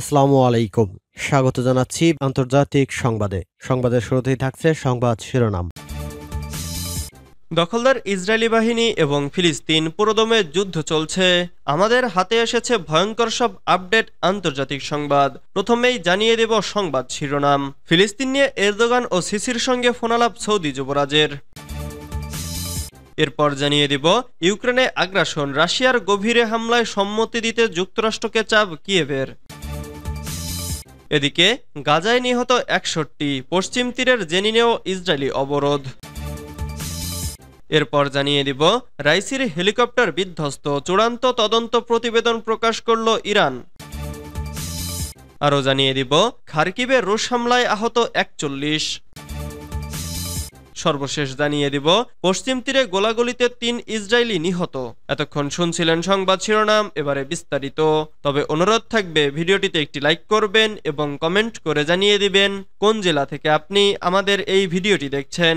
আসসালামু আলাইকুম স্বাগত জানাচ্ছি আন্তর্জাতিক সংবাদে সংবাদের শুরুতেই থাকছে সংবাদ শিরোনাম দখলদার ইসরায়েলি বাহিনী এবং ফিলিস্তিন পুরোদমে যুদ্ধ চলছে আমাদের হাতে এসেছে ভয়ঙ্কর সব আপডেট আন্তর্জাতিক সংবাদ প্রথমেই জানিয়ে দেব সংবাদ শিরোনাম ফিলিস্তিন নিয়ে এরদোগান ও সিসির সঙ্গে ফোনালাপ সৌদি যুবরাজের এরপর জানিয়ে দিব ইউক্রেনে আগ্রাসন রাশিয়ার গভীরে হামলায় সম্মতি দিতে যুক্তরাষ্ট্রকে চাপ কিয়েভের এদিকে গাজায় নিহত একষট্টি পশ্চিম তীরের জেনিনেও ইসরায়েলি অবরোধ এরপর জানিয়ে দিব রাইসির হেলিকপ্টার বিধ্বস্ত চূড়ান্ত তদন্ত প্রতিবেদন প্রকাশ করল ইরান আরও জানিয়ে দিব খার্কিবে রুশ হামলায় আহত একচল্লিশ সর্বশেষ জানিয়ে দিব পশ্চিম তীরে গোলাগুলিতে তিন ইসরায়েলি নিহত এতক্ষণ শুনছিলেন সংবাদ শিরোনাম এবারে বিস্তারিত তবে অনুরোধ থাকবে ভিডিওটিতে একটি লাইক করবেন এবং কমেন্ট করে জানিয়ে দিবেন কোন জেলা থেকে আপনি আমাদের এই ভিডিওটি দেখছেন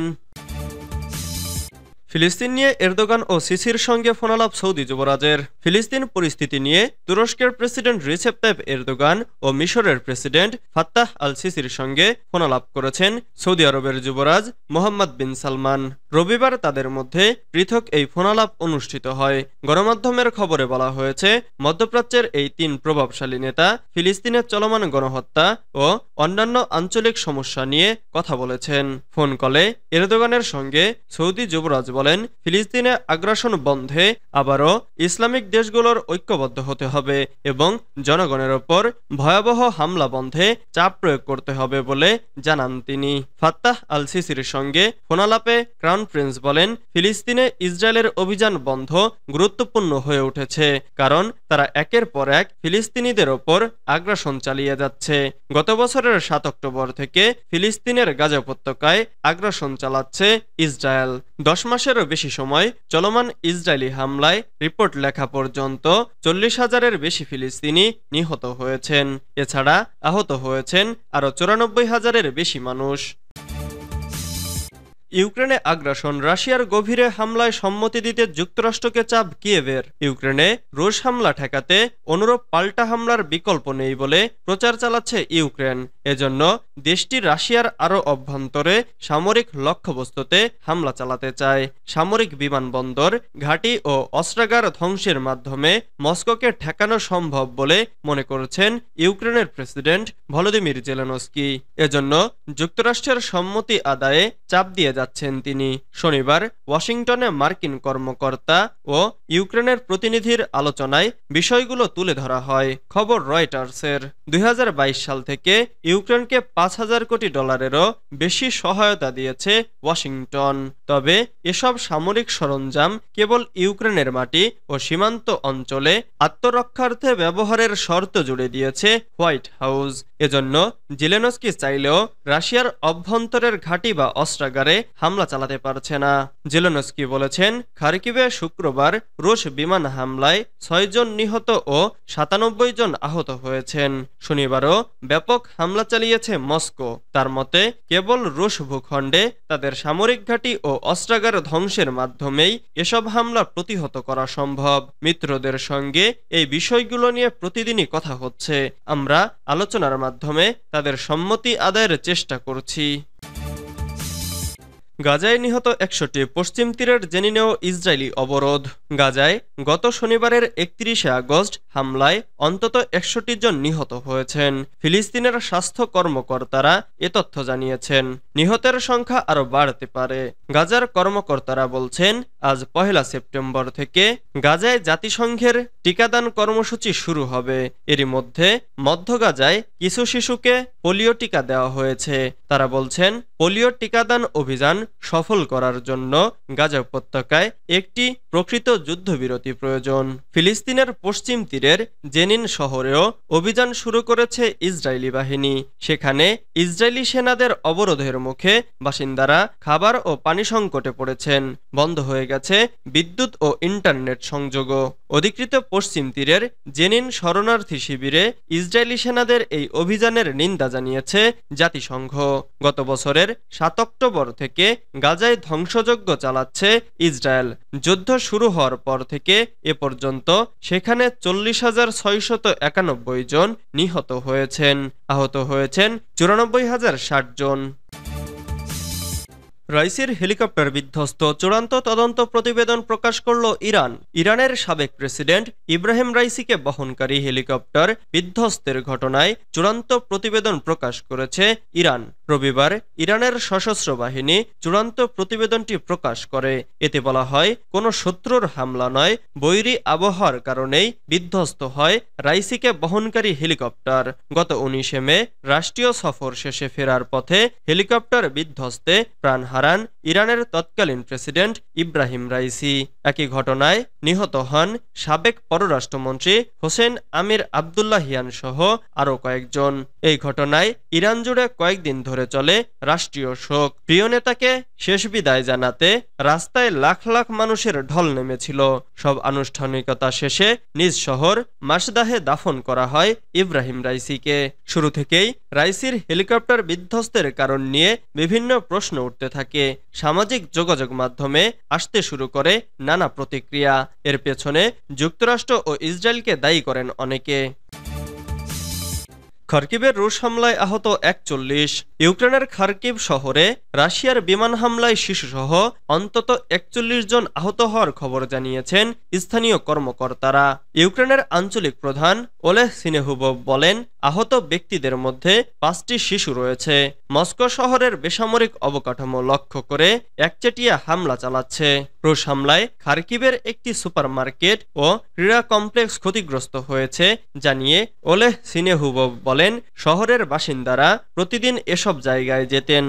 ফিলিস্তিন নিয়ে এরদোগান ও সিসির সঙ্গে ফোনালাপ সৌদি যুবরাজের ফিলিস্তিন পরিস্থিতি নিয়ে তুরস্কের প্রেসিডেন্ট রিসেপ তাইব এরদোগান ও মিশরের প্রেসিডেন্ট ফাত্তাহ আল সিসির সঙ্গে ফোনালাপ করেছেন সৌদি আরবের যুবরাজ মোহাম্মদ বিন সালমান রবিবার তাদের মধ্যে পৃথক এই ফোনালাপ অনুষ্ঠিত হয় গণমাধ্যমের খবরে বলা হয়েছে মধ্যপ্রাচ্যের এই তিন প্রভাবশালী নেতা ফিলিস্তিনের চলমান গণহত্যা ও অন্যান্য আঞ্চলিক সমস্যা নিয়ে কথা বলেছেন ফোন কলে এরদোগানের সঙ্গে সৌদি যুবরাজ বলেন ফিলিস্তিনে আগ্রাসন বন্ধে আবারও ইসলামিক দেশগুলোর ঐক্যবদ্ধ হতে হবে এবং জনগণের ওপর ভয়াবহ হামলা বন্ধে চাপ প্রয়োগ করতে হবে বলে জানান তিনি ফাত্তাহ আল সিসির সঙ্গে ফোনালাপে ক্রাউন প্রিন্স বলেন ফিলিস্তিনে ইসরায়েলের অভিযান বন্ধ গুরুত্বপূর্ণ হয়ে উঠেছে কারণ তারা একের পর এক ফিলিস্তিনিদের ওপর আগ্রাসন চালিয়ে যাচ্ছে গত বছরের সাত অক্টোবর থেকে ফিলিস্তিনের গাজা উপত্যকায় আগ্রাসন চালাচ্ছে ইসরায়েল দশ মাসের মাসেরও বেশি সময় চলমান ইসরায়েলি হামলায় রিপোর্ট লেখা পর্যন্ত চল্লিশ হাজারের বেশি ফিলিস্তিনি নিহত হয়েছেন এছাড়া আহত হয়েছেন আরও চুরানব্বই হাজারের বেশি মানুষ ইউক্রেনে আগ্রাসন রাশিয়ার গভীরে হামলায় সম্মতি দিতে যুক্তরাষ্ট্রকে চাপ কিয়েভের ইউক্রেনে রুশ হামলা ঠেকাতে অনুরূপ পাল্টা হামলার বিকল্প নেই বলে প্রচার চালাচ্ছে ইউক্রেন এজন্য দেশটি রাশিয়ার আরও অভ্যন্তরে সামরিক লক্ষ্যবস্তুতে হামলা চালাতে চায় সামরিক বিমানবন্দর ঘাঁটি ও অস্ত্রাগার ধ্বংসের মাধ্যমে মস্কোকে ঠেকানো সম্ভব বলে মনে করেছেন ইউক্রেনের প্রেসিডেন্ট ভলোদিমির জেলানস্কি এজন্য যুক্তরাষ্ট্রের সম্মতি আদায়ে চাপ দিয়ে যাচ্ছেন তিনি শনিবার ওয়াশিংটনে মার্কিন কর্মকর্তা ও ইউক্রেনের প্রতিনিধির আলোচনায় বিষয়গুলো তুলে ধরা হয় খবর রয়টার্সের দুই সাল থেকে ইউক্রেনকে পাঁচ হাজার কোটি ডলারেরও বেশি সহায়তা দিয়েছে ওয়াশিংটন তবে এসব সামরিক সরঞ্জাম কেবল ইউক্রেনের মাটি ও সীমান্ত অঞ্চলে আত্মরক্ষার্থে ব্যবহারের শর্ত জুড়ে দিয়েছে হোয়াইট হাউস এজন্য জিলেনস্কি চাইলেও রাশিয়ার অভ্যন্তরের ঘাঁটি বা অস্ত্রাগারে হামলা চালাতে পারছে না জিলেনস্কি বলেছেন খারকিভে শুক্রবার রুশ বিমান হামলায় ছয়জন নিহত ও সাতানব্বই জন আহত হয়েছেন শনিবারও ব্যাপক হামলা হামলা চালিয়েছে মস্কো তার মতে কেবল রুশ ভূখণ্ডে তাদের সামরিক ঘাঁটি ও অস্ত্রাগার ধ্বংসের মাধ্যমেই এসব হামলা প্রতিহত করা সম্ভব মিত্রদের সঙ্গে এই বিষয়গুলো নিয়ে প্রতিদিনই কথা হচ্ছে আমরা আলোচনার মাধ্যমে তাদের সম্মতি আদায়ের চেষ্টা করছি গাজায় নিহত একশোটি পশ্চিম তীরের জেনিনেও ইসরায়েলি অবরোধ গাজায় গত শনিবারের একত্রিশে আগস্ট হামলায় অন্তত একষট্টি জন নিহত হয়েছেন ফিলিস্তিনের স্বাস্থ্য কর্মকর্তারা এ তথ্য জানিয়েছেন নিহতের সংখ্যা আরও বাড়তে পারে গাজার কর্মকর্তারা বলছেন আজ পহেলা সেপ্টেম্বর থেকে গাজায় জাতিসংঘের টিকাদান কর্মসূচি শুরু হবে এরই মধ্যে মধ্য গাজায় কিছু শিশুকে পোলিও টিকা দেওয়া হয়েছে তারা বলছেন পোলিও টিকাদান অভিযান সফল করার জন্য গাজা উপত্যকায় একটি প্রকৃত যুদ্ধবিরতি প্রয়োজন ফিলিস্তিনের পশ্চিম তীরের জেনিন শহরেও অভিযান শুরু করেছে ইসরায়েলি বাহিনী সেখানে ইসরায়েলি সেনাদের অবরোধের মুখে বাসিন্দারা খাবার ও পানি সংকটে পড়েছেন বন্ধ হয়ে গেছে বিদ্যুৎ ও ইন্টারনেট সংযোগ অধিকৃত পশ্চিম তীরের জেনিন শরণার্থী শিবিরে ইসরায়েলি সেনাদের এই অভিযানের নিন্দা জানিয়েছে জাতিসংঘ গত বছরের সাত অক্টোবর থেকে গাজায় ধ্বংসযজ্ঞ চালাচ্ছে ইসরায়েল যুদ্ধ শুরু হওয়ার হওয়ার পর থেকে এ পর্যন্ত সেখানে চল্লিশ হাজার ছয়শত একানব্বই জন নিহত হয়েছেন আহত হয়েছেন চুরানব্বই হাজার ষাট জন রাইসির হেলিকপ্টার বিধ্বস্ত চূড়ান্ত তদন্ত প্রতিবেদন প্রকাশ করল ইরান ইরানের সাবেক প্রেসিডেন্ট ইব্রাহিম রাইসিকে বহনকারী হেলিকপ্টার বিধ্বস্তের ঘটনায় চূড়ান্ত প্রতিবেদন প্রকাশ করেছে ইরান রবিবার ইরানের সশস্ত্র বাহিনী চূড়ান্ত প্রতিবেদনটি প্রকাশ করে এতে বলা হয় কোনো শত্রুর হামলা নয় বৈরী আবহাওয়ার কারণেই বিধ্বস্ত হয় রাইসিকে বহনকারী হেলিকপ্টার গত উনিশে মে রাষ্ট্রীয় সফর শেষে ফেরার পথে হেলিকপ্টার বিধ্বস্তে প্রাণ হারান ইরানের তৎকালীন প্রেসিডেন্ট ইব্রাহিম রাইসি একই ঘটনায় নিহত হন সাবেক পররাষ্ট্রমন্ত্রী হোসেন আমির আবদুল্লাহিয়ান সহ আরও কয়েকজন এই ঘটনায় ইরান জুড়ে কয়েকদিন ধরে চলে রাষ্ট্রীয় শোক প্রিয় নেতাকে শেষ বিদায় জানাতে রাস্তায় লাখ লাখ মানুষের ঢল নেমেছিল সব আনুষ্ঠানিকতা শেষে নিজ শহর মাসদাহে দাফন করা হয় ইব্রাহিম রাইসিকে শুরু থেকেই রাইসির হেলিকপ্টার বিধ্বস্তের কারণ নিয়ে বিভিন্ন প্রশ্ন উঠতে থাকে সামাজিক যোগাযোগ মাধ্যমে আসতে শুরু করে নানা প্রতিক্রিয়া এর পেছনে যুক্তরাষ্ট্র ও ইসরায়েলকে দায়ী করেন অনেকে খার্কিবের রুশ হামলায় আহত একচল্লিশ ইউক্রেনের খার্কিব শহরে রাশিয়ার বিমান হামলায় শিশুসহ অন্তত একচল্লিশ জন আহত হওয়ার খবর জানিয়েছেন স্থানীয় কর্মকর্তারা ইউক্রেনের আঞ্চলিক প্রধান ওলেহ সিনেহুব বলেন আহত ব্যক্তিদের মধ্যে পাঁচটি শিশু রয়েছে মস্কো শহরের বেসামরিক অবকাঠামো লক্ষ্য করে একচেটিয়া হামলা চালাচ্ছে রুশ হামলায় খার্কিভের একটি সুপারমার্কেট ও ক্রীড়া কমপ্লেক্স ক্ষতিগ্রস্ত হয়েছে জানিয়ে ওলেহ সিনেহুব বলেন শহরের বাসিন্দারা প্রতিদিন এসব জায়গায় যেতেন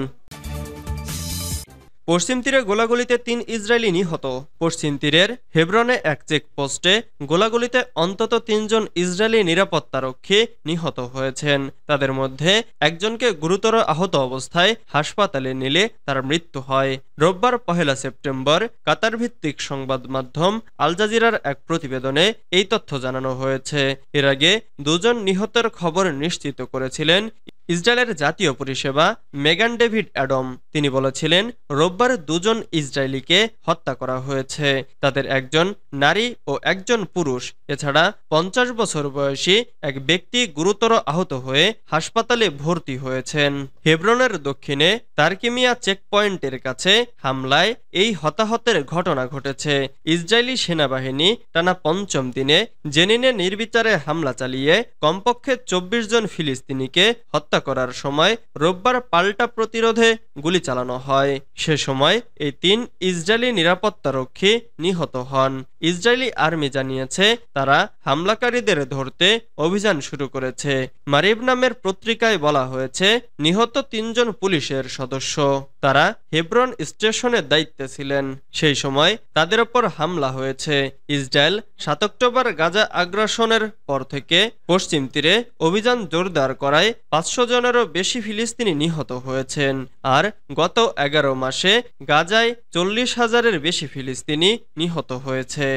পশ্চিম তীরে গোলাগুলিতে তিন ইসরায়েলি নিহত পশ্চিম তীরের হেব্রনে এক চেকপোস্টে গোলাগুলিতে অন্তত তিনজন ইসরায়েলি নিরাপত্তারক্ষী নিহত হয়েছেন তাদের মধ্যে একজনকে গুরুতর আহত অবস্থায় হাসপাতালে নিলে তার মৃত্যু হয় রোববার পহেলা সেপ্টেম্বর কাতার ভিত্তিক সংবাদ মাধ্যম আল জাজিরার এক প্রতিবেদনে এই তথ্য জানানো হয়েছে এর আগে দুজন নিহতের খবর নিশ্চিত করেছিলেন ইসরায়েলের জাতীয় পরিষেবা মেগান ডেভিড অ্যাডম তিনি বলেছিলেন রোববার দুজন ইসরায়েলিকে হত্যা করা হয়েছে তাদের একজন নারী ও একজন পুরুষ এছাড়া পঞ্চাশ বছর বয়সী এক ব্যক্তি গুরুতর আহত হয়ে হাসপাতালে ভর্তি হয়েছেন হেব্রনের দক্ষিণে তার্কিমিয়া চেকপয়েন্টের কাছে হামলায় এই হতাহতের ঘটনা ঘটেছে ইসরায়েলি সেনাবাহিনী টানা পঞ্চম দিনে জেনিনে নির্বিচারে হামলা চালিয়ে কমপক্ষে চব্বিশ জন ফিলিস্তিনিকে হত্যা হত্যা করার সময় রোববার পাল্টা প্রতিরোধে গুলি চালানো হয় সে সময় এই তিন ইসরায়েলি নিরাপত্তা রক্ষী নিহত হন ইসরায়েলি আর্মি জানিয়েছে তারা হামলাকারীদের ধরতে অভিযান শুরু করেছে মারিব নামের পত্রিকায় বলা হয়েছে নিহত তিনজন পুলিশের সদস্য তারা হেব্রন স্টেশনের দায়িত্বে ছিলেন সেই সময় তাদের ওপর হামলা হয়েছে ইসরায়েল সাত অক্টোবর গাজা আগ্রাসনের পর থেকে পশ্চিম তীরে অভিযান জোরদার করায় পাঁচশো জনেরও বেশি ফিলিস্তিনি নিহত হয়েছেন আর গত এগারো মাসে গাজায় চল্লিশ হাজারের বেশি ফিলিস্তিনি নিহত হয়েছে